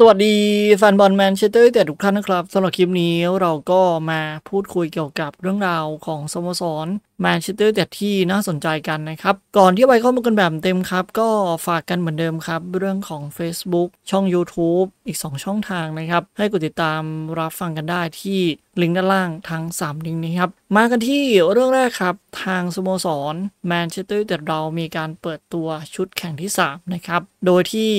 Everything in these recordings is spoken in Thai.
สวัสดีแฟนบอลแมนเชสเตอร์เต่ทุกท่านนะครับสำหรับคลิปนี้เราก็มาพูดคุยเกี่ยวกับเรื่องราวของสโมสรแมนเชสเตอร์แต่ที่น่าสนใจกันนะครับ ก่อนที่ไปเข้ามากันแบบเต็มครับ ก็ฝากกันเหมือนเดิมครับเรื่องของ Facebook ช่อง YouTube อีก 2 ช่องทางนะครับ ให้กดติดตามรับฟังกันได้ที่ลิงก์ด้านล่างทั้ง3ลิงก์นี้ครับ มากันที่เรื่องแรกครับทางสโมสรแมนเชสเตอร์แต่เรามีการเปิดตัวชุดแข่งที่ 3 นะครับ โดยที่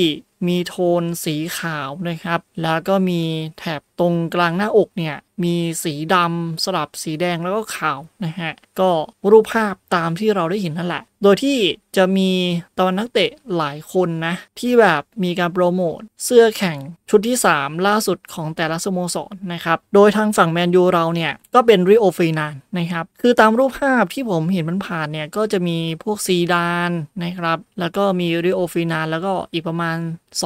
มีโทนสีขาวนะครับ แล้วก็มีแถบตรงกลางหน้าอกเนี่ยมีสีดำสลับสีแดงแล้วก็ขาวนะฮะ ก็รูปภาพตามที่เราได้เห็นนั่นแหละโดยที่จะมีตอนนักเตะหลายคนนะที่แบบมีการโปรโมทเสื้อแข่งชุดที่ 3 ล่าสุดของแต่ละสโมสรนนะครับโดยทางฝั่งแมนยูเราเนี่ยก็เป็นริโอฟีนานนะครับคือตามรูปภาพที่ผมเห็นมันผ่านเนี่ยก็จะมีพวกซีดานนะครับแล้วก็มีริโอฟีนานแล้วก็อีกประมาณ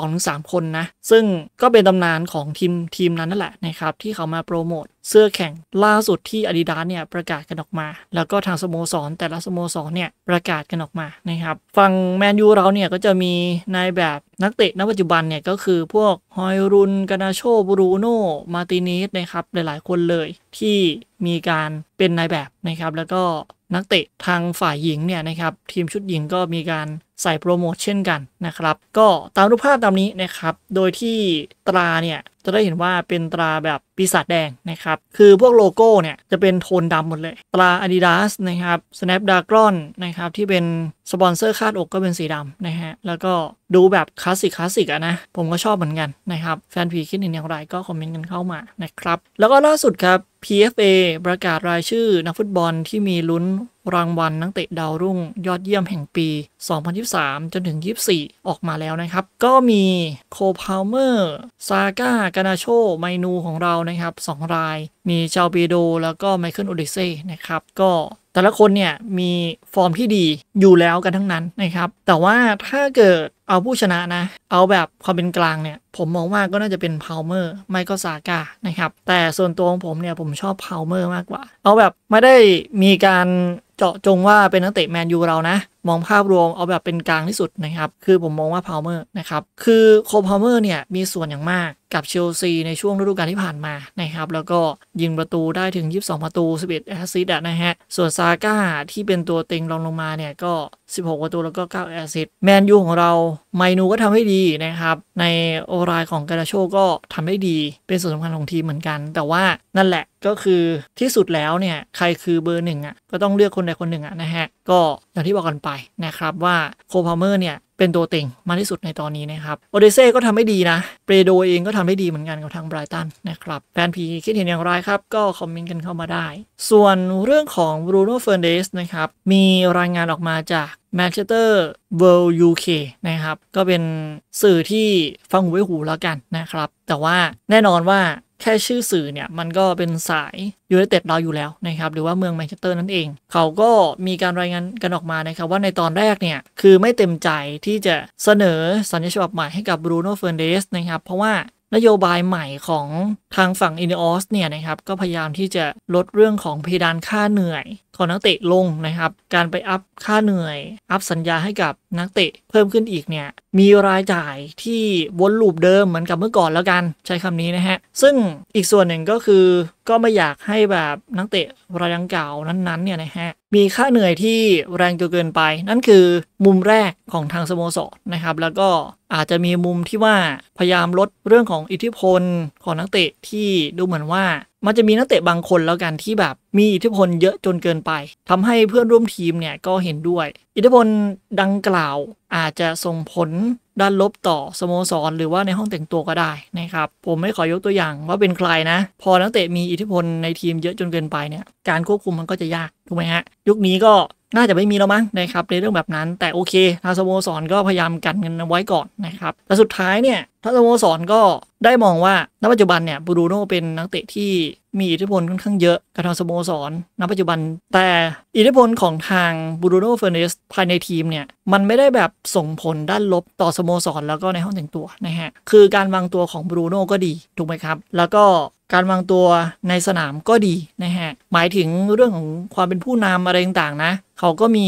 2-3 คนนะซึ่งก็เป็นตำนานของทีมทีมนั้นนั่นแหละนะครับที่เขามาโปรโมทเสื้อแข่งล่าสุดที่อาดิดาสเนี่ยประกาศกันออกมา แล้วก็ทางสโมสรแต่ละสโมสรเนี่ย ประกาศกันออกมานะครับฝั่งแมนยูเราเนี่ยก็จะมีนายแบบนักเตะณปัจจุบันเนี่ยก็คือพวกฮอยรุนกานาโชบรูโนมาตินีสนะครับ หลาย ๆคนเลยที่มีการเป็นนายแบบนะครับ แล้วก็นักเตะทางฝ่ายหญิงเนี่ยนะครับ ทีมชุดหญิงก็มีการใส่โปรโมทเช่นกันนะครับ ก็ตามรูปภาพตามนี้นะครับ โดยที่ตราเนี่ยจะได้เห็นว่าเป็นตราแบบปีศาจแดงนะครับ คือพวกโลโก้เนี่ยจะเป็นโทนดำหมดเลยตรา Adidas นะครับ Snapdragon นะครับที่เป็นสปอนเซอร์คาดอกก็เป็นสีดำนะฮะ แล้วก็ดูแบบคลาสสิก คลาสสิกอะนะ ผมก็ชอบเหมือนกันนะครับ แฟนพีคิดเห็นอย่างไรก็คอมเมนต์กันเข้ามานะครับ แล้วก็ล่าสุดครับ PFA ประกาศรายชื่อนักฟุตบอลที่มีลุ้นรางวัลนักเตะดาวรุ่ง ยอดเยี่ยมแห่งปี 2023 จนถึง 24 ออกมาแล้วนะครับ ก็มีโคพาวเมอร์ ซาก้า กานาโชไมนูของเรานะครับ2ราย มีชาวเบโด แล้วก็ไมเคิลอุดิเซ่ นะครับ ก็แต่ละคนเนี่ย มีฟอร์มที่ดีอยู่แล้วกันทั้งนั้นนะครับ แต่ว่าถ้าเกิดเอาผู้ชนะนะ เอาแบบความเป็นกลางเนี่ย ผมมองว่าก็น่าจะเป็นพาวเมอร์ไม่ก็ซาก้านะครับ แต่ส่วนตัวของผมเนี่ยผมชอบพาวเมอร์มากกว่า เอาแบบไม่ได้มีการเจาะจงว่าเป็นนักเตะแมนยูเรานะมองภาพรวมเอาแบบเป็นกลางที่สุดนะครับ คือผมมองว่าพาวเมอร์นะครับ คือโคพาวเมอร์เนี่ย มีส่วนอย่างมากกับเชลซีในช่วงฤดูกาลที่ผ่านมานะครับ แล้วก็ยิงประตูได้ถึง 22 ประตู 11แอสซิสต์นะฮะ ส่วนซาก้าที่เป็นตัวเต็งรองลงมาเนี่ย ก็ 16 ประตูแล้วก็9แอสซิสต์แมนยูของเราไมนูก็ทำให้ดีนะครับ ในโอรายของกาลาโชก็ทำได้ดีเป็นส่วนสำคัญของทีมเหมือนกัน แต่ว่านั่นแหละก็คือที่สุดแล้วเนี่ยใครคือเบอร์หนึ่งอ่ะก็ต้องเลือกคนใดคนหนึ่งอ่ะนะฮะก็อย่างที่บอกกันไปนะครับว่าโคพาเมอร์เนี่ยเป็นตัวเต็งมากที่สุดในตอนนี้นะครับโอเดเซ่ก็ทำได้ดีนะเปโดเองก็ทำได้ดีเหมือนกันกับทางไบรตันนะครับแฟนพีคิดเห็นอย่างไรครับก็คอมเมนต์กันเข้ามาได้ ส่วนเรื่องของบรูโน่เฟอร์เดสนะครับ มีรายงานออกมาจาก m a n c h e s t e r World UK นะครับ ก็เป็นสื่อที่ฟังหูไว้หูแล้วกันนะครับ แต่ว่าแน่นอนว่าแค่ชื่อสื่อเนี่ย มันก็เป็นสายยูไนเต็ดเราอยู่แล้วนะครับ หรือว่าเมืองแมนเชสเตอร์นั่นเอง เขาก็มีการรายงานกันออกมานะครับ ว่าในตอนแรกเนี่ย คือไม่เต็มใจที่จะเสนอสัญญาฉบับใหม่ให้กับบรูโน่เฟอร์เดสนะครับ เพราะว่านโยบายใหม่ของทางฝั่งอินออสเนี่ยนะครับ ก็พยายามที่จะลดเรื่องของเพดานค่าเหนื่อย ของนักเตะลงนะครับ การไปอัพค่าเหนื่อยอัพสัญญาให้กับนักเตะ เพิ่มขึ้นอีกเนี่ย มีรายจ่ายที่วนลูปเดิมเหมือนกับเมื่อก่อนแล้วกันใช้คำนี้นะฮะ ซึ่งอีกส่วนหนึ่งก็คือก็ไม่อยากให้แบบนักเตะรายดังเก่านั้นๆเนี่ยนะฮะมีค่าเหนื่อยที่แรงจนเกินไป นั่นคือ มุมแรกของทางสโมสรนะครับ แล้วก็อาจจะมีมุมที่ว่าพยายามลดเรื่องของอิทธิพลของนักเตะที่ดูเหมือนว่า มันจะมีนักเตะบางคนแล้วกันที่แบบมีอิทธิพลเยอะจนเกินไป ทำให้เพื่อนร่วมทีมเนี่ยก็เห็นด้วย อิทธิพลดังกล่าว อาจจะส่งผลด้านลบต่อสโมสรหรือว่าในห้องแต่งตัวก็ได้นะครับผมไม่ขอยกตัวอย่างว่าเป็นใครนะพอนักเตะมีอิทธิพลในทีมเยอะจนเกินไปเนี่ยการควบคุมมันก็จะยากถูกไหมฮะยุคนี้ก็น่าจะไม่มีแล้วมั้งนะครับในเรื่องแบบนั้นแต่โอเค ทางสโมสรก็พยายามกันเงินไว้ก่อนนะครับแต่สุดท้ายเนี่ย ทางสโมสรก็ได้มองว่าณปัจจุบันเนี่ยบรูโน่เป็นนักเตะที่มีอิทธิพลค่อนข้างเยอะกับทางสโมสร ณปัจจุบัน แต่อิทธิพลของทางบรูโน่เฟอร์เนสภายในทีมเนี่ยมันไม่ได้แบบส่งผลด้านลบต่อสโมสร แล้วก็ในห้องแต่งตัวนะฮะคือการวางตัวของบรูโน่ก็ดีถูกไหมครับแล้วก็การวางตัวในสนามก็ดีนะฮะ หมายถึงเรื่องของความเป็นผู้นำอะไรต่างๆนะ เขาก็มี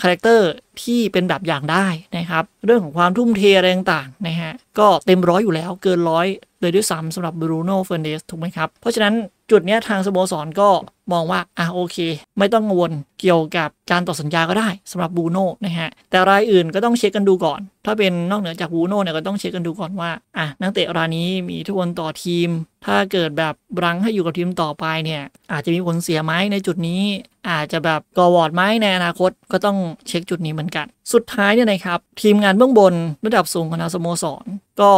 คาแรคเตอร์ที่เป็นแบบอย่างได้นะครับ เรื่องของความทุ่มเทอะไรต่างๆนะฮะ ก็เต็มร้อยอยู่แล้วเกินร้อยเลยด้วยซ้ำสำหรับบรูโน่เฟอร์เนสถูกไหมครับ เพราะฉะนั้นจุดนี้ทางสโมสรก็มองว่าอ่ะโอเค ไม่ต้องกังวลเกี่ยวกับการต่อสัญญาก็ได้สำหรับบูโน่นะฮะ แต่รายอื่นก็ต้องเช็คกันดูก่อน ถ้าเป็นนอกเหนือจากบูโน่เนี่ยก็ต้องเช็คกันดูก่อนว่า อ่ะ นักเตะรายนี้มีทุกคนต่อทีม ถ้าเกิดแบบรังให้อยู่กับทีมต่อไปเนี่ยอาจจะมีผลเสียไหมในจุดนี้ อาจจะแบบกอวอดไหมในอนาคตก็ต้องเช็คจุดนี้เหมือนกัน สุดท้ายเนี่ยนะครับทีมงานเบื้องบนระดับสูงของนางสโมสรก็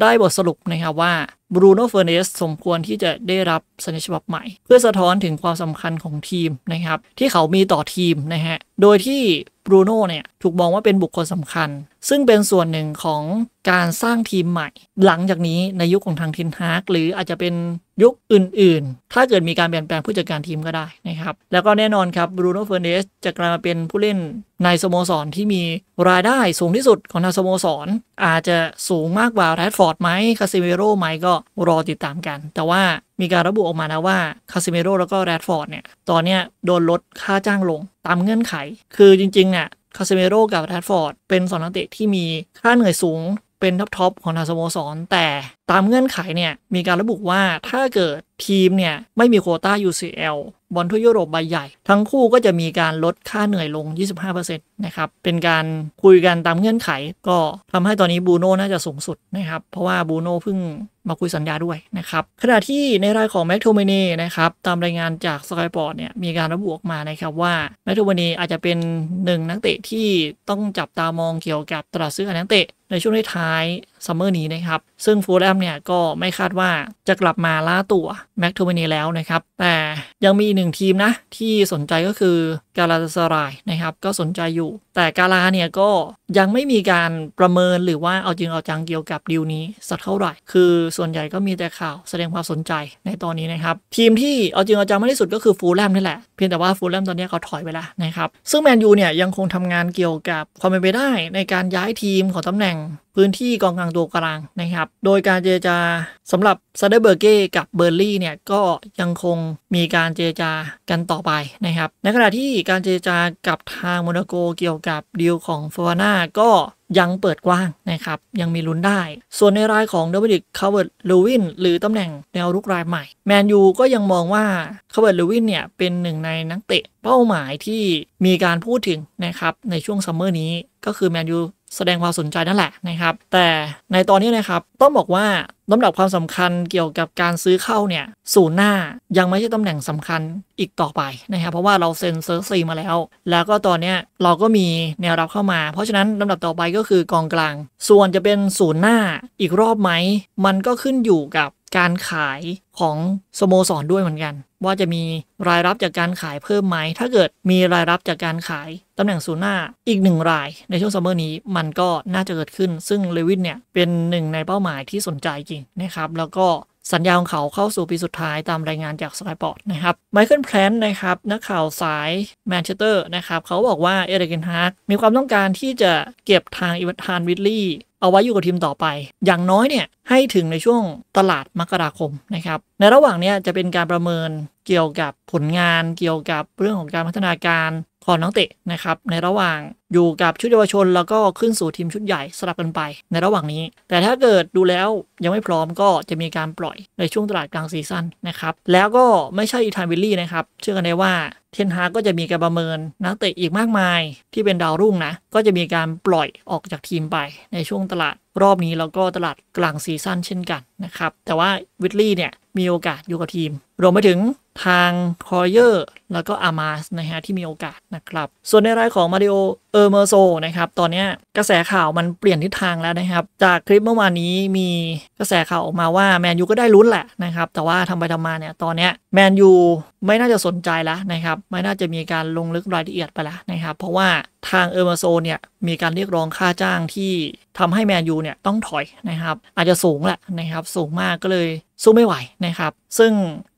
ได้บทสรุปนะครับว่าบรูโน่เฟอร์เนสสมควรที่จะได้รับสัญญาฉบับใหม่ เพื่อสะท้อนถึงความสำคัญของทีมนะครับ ที่เขามีต่อทีมนะฮะโดยที่บรูโน่เนี่ยถูกมองว่าเป็นบุคคลสำคัญ ซึ่งเป็นส่วนหนึ่งของการสร้างทีมใหม่ หลังจากนี้ในยุคของทางทินฮากหรืออาจจะเป็นยุคอื่นๆ ถ้าเกิดมีการเปลี่ยนแปลงผู้จัดการทีมก็ได้นะครับ แล้วก็แน่นอนครับบรูโน่เฟอร์เนสจะกลายมาเป็นผู้เล่นในสโมสรที่มีรายได้สูงที่สุดของทางสโมสร อาจจะสูงมากกว่าแรดฟอร์ดไหมคาซิเมโร่ไหมก็รอติดตามกัน แต่ว่ามีการระบุออกมานะว่าคาซิเมโรแล้วก็แรดฟอร์ดเนี่ย ตอนนี้โดนลดค่าจ้างลง ตามเงื่อนไข คือจริง ๆ เนี่ยคาสิเมโรกับแรดฟอร์ดเป็นสองนักเตะที่มีค่าเหนื่อยสูงเป็นท็อปทอปของทางสโมสร แต่ตามเงื่อนไขเนี่ยมีการระบุว่าถ้าเกิดทีมเนี่ยไม่มีโคต้า UCL บอลทั่วยุโรปใบใหญ่ ทั้งคู่ก็จะมีการลดค่าเหนื่อยลง 25%นะครับเป็นการคุยกันตามเงื่อนไข ก็ทำให้ตอนนี้บูโน่น่าจะสูงสุดนะครับ เพราะว่าบูโน่เพิ่งมาคุยสัญญาด้วยนะครับ ขณะที่ในรายของแม็กโทเมเน่นะครับ ตามรายงานจากสกายปอร์ตเนี่ยมีการระบุออกมานะครับว่าแม็กโทเมเน่อาจจะเป็นหนึ่งนักเตะที่ต้องจับตามองเกี่ยวกับตลาดซื้อนักเตะในช่วงท้ายซัมเมอร์นี้นะครับ ซึ่งฟูลแลมเนี่ยก็ไม่คาดว่าจะกลับมาล่าตัวแม็กทูเมเนแล้วนะครับ แต่ยังมีหนึ่งทีมนะ ที่สนใจก็คือกาลาซรายนะครับ ก็สนใจอยู่ แต่กาลาเนี่ยก็ยังไม่มีการประเมินหรือว่าเอาจริงเอาจังเกี่ยวกับดีลนี้ สักเท่าไหร่ คือส่วนใหญ่ก็มีแต่ข่าวแสดงความสนใจในตอนนี้นะครับทีมที่เอาจริงเอาจังมากที่สุดก็คือฟูลแลมนี่แหละเพียงแต่ว่าฟูลแลมตอนนี้เขาถอยไปแล้วนะครับซึ่งแมนยูเนี่ยยังคงทำงานเกี่ยวกับความเป็นไปได้ในการย้ายทีมของตำแหน่งพื้นที่กองกลางตัวกลางนะครับ โดยการเจรจาสำหรับซาเดเบอร์เก้กับเบอร์ลี่เนี่ย ก็ยังคงมีการเจรจากันต่อไปนะครับ ในขณะที่การเจรจากับทางโมนาโกเกี่ยวกับ ดีลของฟาวน่าก็ยังเปิดกว้างนะครับ ยังมีลุ้นได้ ส่วนในรายของเดวิดคาร์เวิร์ดลูวินหรือตำแหน่งแนวรุกรายใหม่แมนยูก็ยังมองว่าคาร์เวิร์ดลูวินเนี่ยเป็นหนึ่งในนักเตะเป้าหมายที่มีการพูดถึงนะครับในช่วงซัมเมอร์นี้ก็คือแมนยูแสดงความสนใจนั่นแหละนะครับ แต่ในตอนนี้นะครับ ต้องบอกว่าลำดับความสำคัญเกี่ยวกับการซื้อเข้าเนี่ยศูนย์หน้ายังไม่ใช่ตำแหน่งสำคัญอีกต่อไปนะครับ เพราะว่าเราเซ็นเซอร์ซีมาแล้ว แล้วก็ตอนนี้เราก็มีแนวรับเข้ามา เพราะฉะนั้นลำดับต่อไปก็คือกองกลางส่วนจะเป็นศูนย์หน้าอีกรอบไหม มันก็ขึ้นอยู่กับการขายของสโมสรด้วยเหมือนกัน ว่าจะมีรายรับจากการขายเพิ่มไหม ถ้าเกิดมีรายรับจากการขายตำแหน่งศูนย์หน้าอีกหนึ่งราย ในช่วงซัมเมอร์นี้มันก็น่าจะเกิดขึ้น ซึ่งเลวินเนี่ยเป็นหนึ่งในเป้าหมายที่สนใจจริงนะครับแล้วก็สัญญาของเขาเข้าสู่ปีสุดท้ายตามรายงานจากสกายปอร์ตนะครับไมเคิลแพลนนะครับนักข่าวสายแมนเชสเตอร์นะครับเขาบอกว่าเอรดกียนฮาร์มีความต้องการที่จะเก็บทางอีวานวิลลี่เอาไว้อยู่กับทีมต่อไป อย่างน้อยเนี่ยให้ถึงในช่วงตลาดมกราคมนะครับ ในระหว่างนี้จะเป็นการประเมินเกี่ยวกับผลงานเกี่ยวกับเรื่องของการพัฒนาการของน้องเตะนะครับ ในระหว่างอยู่กับชุดเยาวชน แล้วก็ขึ้นสู่ทีมชุดใหญ่สลับกันไปในระหว่างนี้ แต่ถ้าเกิดดูแล้วยังไม่พร้อมก็จะมีการปล่อยในช่วงตลาดกลางซีซั่นนะครับแล้วก็ไม่ใช่อีธานวิลลี่นะครับเชื่อกันได้ว่าเทนฮาก็จะมีการประเมินนักเตะอีกมากมาย ที่เป็นดาวรุ่งนะก็จะมีการปล่อยออกจากทีมไป ในช่วงตลาดรอบนี้แล้วก็ตลาดกลางซีซั่นเช่นกันนะครับ แต่ว่าวิลลี่เนี่ย มีโอกาสอยู่กับทีมรวมไปถึงทางคอยเยอร์แล้วก็อามาสนะฮะที่มีโอกาสนะครับ ส่วนในรายของมาริโอเออร์เมโซนะครับ ตอนนี้กระแสข่าวมันเปลี่ยนทิศทางแล้วนะครับ จากคลิปเมื่อวานนี้มีกระแสข่าวออกมาว่าแมนยูก็ได้ลุ้นแหละนะครับแต่ว่าทำไปทำมาเนี่ย ตอนนี้แมนยูไม่น่าจะสนใจแล้วนะครับไม่น่าจะมีการลงลึกรายละเอียดไปแล้วนะครับเพราะว่าทางเออร์เมโซเนี่ยมีการเรียกร้องค่าจ้างที่ทำให้แมนยูเนี่ยต้องถอยนะครับ อาจจะสูงแหละนะครับ สูงมากก็เลยสู้ไม่ไหวนะครับ ซึ่ง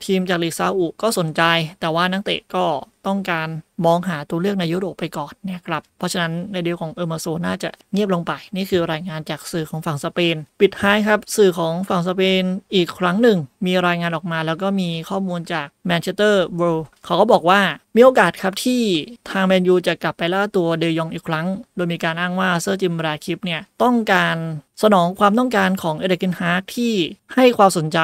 ทีมจากลีซาอุก็สนใจ แต่ว่านักเตะก็ต้องการมองหาตัวเลือกในยุโรปไปก่อนนะครับเพราะฉะนั้นในเดียวของเออร์มาโซน่าจะเงียบลงไป นี่คือรายงานจากสื่อของฝั่งสเปน ปิดท้ายครับสื่อของฝั่งสเปนอีกครั้งหนึ่ง มีรายงานออกมาแล้วก็มีข้อมูลจากแมนเชสเตอร์เวิลด์เขาก็บอกว่า มีโอกาสครับที่ทางแมนยู จะกลับไปล่าตัวเดยองอีกครั้ง โดยมีการอ้างว่าเซอร์จิมราคิปเนี่ยต้องการสนองความต้องการของเอเดกินฮาร์กที่ให้ความสนใจ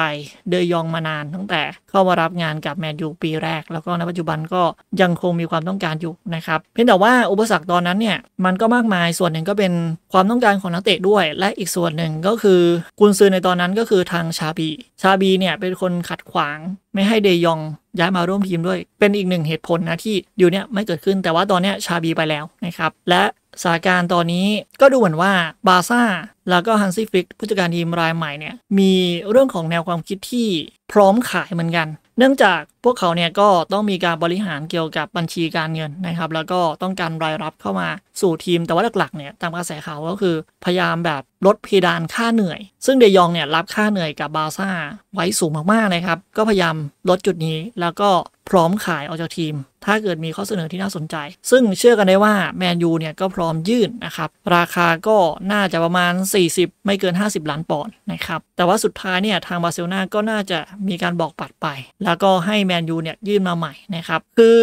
เดยองมานานตั้งแต่เข้ามารับงานกับแมนยูปีแรก แล้วก็ในปัจจุบันก็ยังคงมีความต้องการอยู่นะครับเพียงแต่ว่าอุปสรรคตอนนั้นเนี่ยมันก็มากมายส่วนหนึ่งก็เป็นความต้องการของนักเตะด้วย และอีกส่วนหนึ่งก็คือกุนซือในตอนนั้นก็คือทางชาบีชาบีเนี่ยเป็นคนขัดขวางไม่ให้เดยองย้ายมาร่วมทีมด้วยเป็นอีกหนึ่งเหตุผลนะที่อยู่เนี่ยไม่เกิดขึ้นแต่ว่าตอนเนี้ยชาบีไปแล้วนะครับ และสถานการณ์ตอนนี้ก็ดูเหมือนว่าบาซ่าแล้วก็ฮันซี่ฟิกผู้จัดการทีมรายใหม่เนี่ยมีเรื่องของแนวความคิดที่พร้อมขายเหมือนกัน เนื่องจากวกเขาเนี่ยก็ต้องมีการบริหารเกี่ยวกับบัญชีการเงินนะครับแล้วก็ต้องการรายรับเข้ามาสู่ทีม แต่ว่าหลักๆเนี่ยตามกระแสข่าวก็คือ พยายามแบบลดเพดานค่าเหนื่อยซึ่งเดยองเนี่ยรับค่าเหนื่อยกับบาซ่าไว้สูงมากๆ นะครับก็พยายามลดจุดนี้แล้วก็พร้อมขายออกจากทีม ถ้าเกิดมีข้อเสนอที่น่าสนใจซึ่งเชื่อกันได้ว่าแมนยูเนี่ยก็พร้อมยื่นนะครับราคาก็น่าจะประมาณ 40 ไม่เกิน 50ล้านปอนด์นะครับแต่ว่าสุดท้ายเนี่ยทางบาร์เซโลนาก็น่าจะมีการบอกปัดไป แล้วก็ให้แมนยูเนี่ยยื่นมาใหม่นะครับ คือ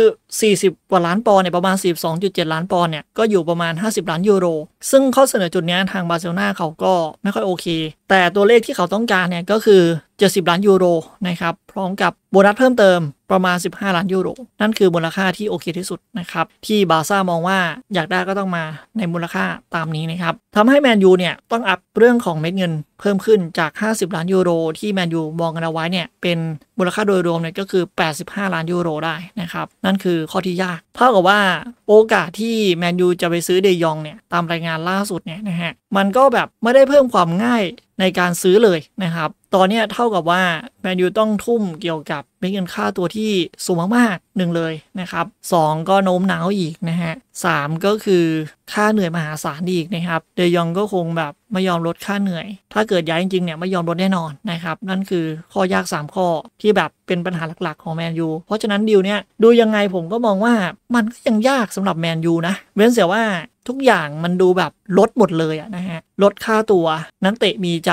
40กว่าล้านปอนด์เนี่ย ประมาณ42.7 ล้านปอนด์เนี่ย ก็อยู่ประมาณ 50 ล้านยูโร ซึ่งข้อเสนอจุดนี้ทางบาร์เซโลนาเขาก็ไม่ค่อยโอเค แต่ตัวเลขที่เขาต้องการเนี่ย ก็คือ70ล้านยูโรนะครับ พร้อมกับโบนัสเพิ่มเติมประมาณ 15 ล้านยูโร นั่นคือมูลค่าที่โอเคที่สุดนะครับ ที่บาซ่ามองว่าอยากได้ก็ต้องมาในมูลค่าตามนี้นะครับทำให้แมนยูเนี่ยต้องอัพเรื่องของเม็ดเงินเพิ่มขึ้นจาก 50 ล้านยูโร ที่แมนยูมองกันเอาไว้เนี่ย เป็นมูลค่าโดยรวมเนี่ยก็คือ 85 ล้านยูโรได้นะครับ นั่นคือข้อที่ยากเท่ากับว่าโอกาสที่แมนยูจะไปซื้อเดยองเนี่ย ตามรายงานล่าสุดเนี่ยนะฮะ มันก็แบบไม่ได้เพิ่มความง่ายในการซื้อเลยนะครับ ตอนนี้เท่ากับว่าแมนยูต้องทุ่มเกี่ยวกับเป็นเงินค่าตัวที่สูงมากๆหนึ่งเลยนะครับ2ก็โน้มน้าวอีกนะฮะสก็คือค่าเหนื่อยมหาศาลอีกนะครับ เดยองก็คงแบบไม่ยอมลดค่าเหนื่อย ถ้าเกิดย้ายจริง ๆ เนี่ยไม่ยอมลดแน่นอน นะครับ นั่นคือข้อยาก 3 ข้อที่แบบเป็นปัญหาหลักๆของแมนยูเพราะฉะนั้นดิวเนี่ยดูยังไงผมก็มองว่ามันก็ยังยากสำหรับแมนยูนะเว้นเสียว่าทุกอย่างมันดูแบบลดหมดเลยอะนะฮะลดค่าตัวนักเตะมีใจ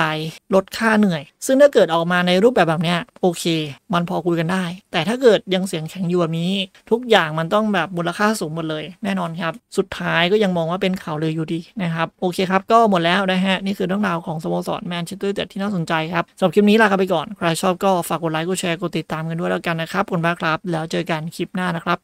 ลดค่าเหนื่อย ซึ่งถ้าเกิดออกมาในรูปแบบแบบเนี้ยโอเค มันพอคุยกันกันได้แต่ถ้าเกิดยังเสียงแข็งอยู่แบบนี้ ทุกอย่างมันต้องแบบมูลค่าสูงหมดเลยแน่นอนครับ สุดท้ายก็ยังมองว่าเป็นข่าวเลยอยู่ดีนะครับ โอเคครับก็หมดแล้วนะฮะ นี่คือเรื่องราวของสโมสรแมนเชสเตอร์เด็ดที่น่าสนใจครับสำหรับคลิปนี้ลาไปก่อน ใครชอบก็ฝากกดไลค์กดแชร์กดติดตามกันด้วยแล้วกันนะครับขอบคุณมากครับ แล้วเจอกันคลิปหน้านะครับ